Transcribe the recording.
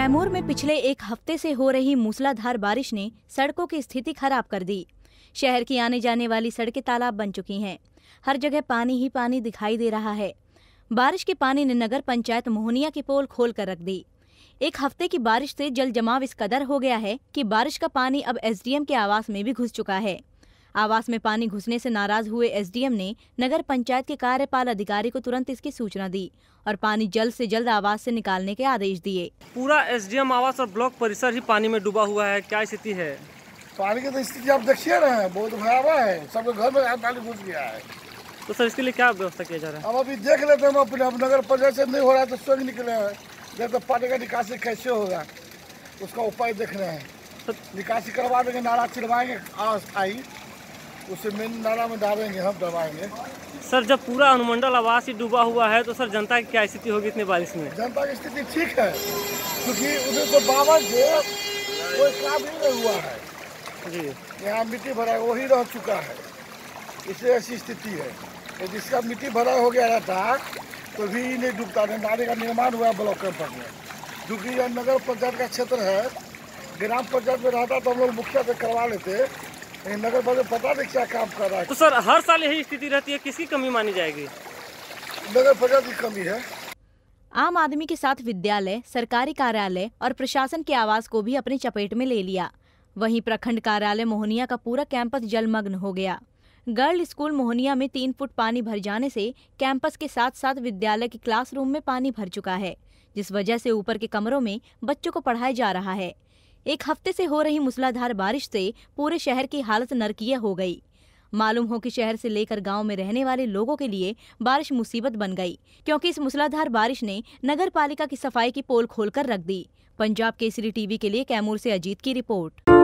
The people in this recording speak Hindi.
कैमूर में पिछले एक हफ्ते से हो रही मूसलाधार बारिश ने सड़कों की स्थिति खराब कर दी शहर की आने जाने वाली सड़कें तालाब बन चुकी हैं हर जगह पानी ही पानी दिखाई दे रहा है बारिश के पानी ने नगर पंचायत मोहनिया की पोल खोल कर रख दी एक हफ्ते की बारिश से जल जमाव इस कदर हो गया है कि बारिश का पानी अब एसडीएम के आवास में भी घुस चुका है आवास में पानी घुसने से नाराज हुए एसडीएम ने नगर पंचायत के कार्यपाल अधिकारी को तुरंत इसकी सूचना दी और पानी जल्द से जल्द आवास से निकालने के आदेश दिए पूरा एसडीएम आवास और ब्लॉक परिसर ही पानी में डूबा हुआ है क्या स्थिति है पानी की तो स्थिति आप देखिए ना बहुत भयावह है सबके घर में पानी घुस गया है तो सर इसके लिए क्या व्यवस्था किया जा रहा है अब अभी देख लेते हैं हम अपने अब नगर पंचायत से नहीं हो रहा है तो स्वयं निकले हैं तो पानी का निकासी कैसे होगा उसका उपाय देख रहे हैं तो- निकासी करवा देंगे नारा चिड़वाएंगे आई उसे मेन नाला में डालेंगे हम दबाएंगे सर जब पूरा अनुमंडल आवास ही डूबा हुआ है तो सर जनता की क्या स्थिति होगी इतनी बारिश में जनता की स्थिति ठीक है क्योंकि उन्नीस सौ बावन जो कोई काम नहीं हुआ है जी यहाँ मिट्टी भरा वही रह चुका है इसलिए ऐसी स्थिति है तो जिसका मिट्टी भरा हो गया रहता तो भी नहीं डूबता नहीं नाले का निर्माण हुआ ब्लॉक कैंपर में क्योंकि यह नगर पंचायत का क्षेत्र है ग्राम पंचायत में रहता तो हम लोग मुखिया से करवा लेते नगर पालिका पता नहीं क्या काम कर रहा है तो सर हर साल यही स्थिति रहती है किसकी कमी मानी जाएगी नगर पालिका की कमी है आम आदमी के साथ विद्यालय सरकारी कार्यालय और प्रशासन के आवास को भी अपनी चपेट में ले लिया वहीं प्रखंड कार्यालय मोहनिया का पूरा कैंपस जलमग्न हो गया गर्ल स्कूल मोहनिया में तीन फुट पानी भर जाने से कैंपस के साथ साथ विद्यालय के क्लासरूम में पानी भर चुका है जिस वजह से ऊपर के कमरों में बच्चों को पढ़ाया जा रहा है एक हफ्ते से हो रही मूसलाधार बारिश से पूरे शहर की हालत नरकीय हो गई मालूम हो कि शहर से लेकर गांव में रहने वाले लोगों के लिए बारिश मुसीबत बन गई क्योंकि इस मूसलाधार बारिश ने नगर पालिका की सफाई की पोल खोलकर रख दी पंजाब केसरी टीवी के लिए कैमूर से अजीत की रिपोर्ट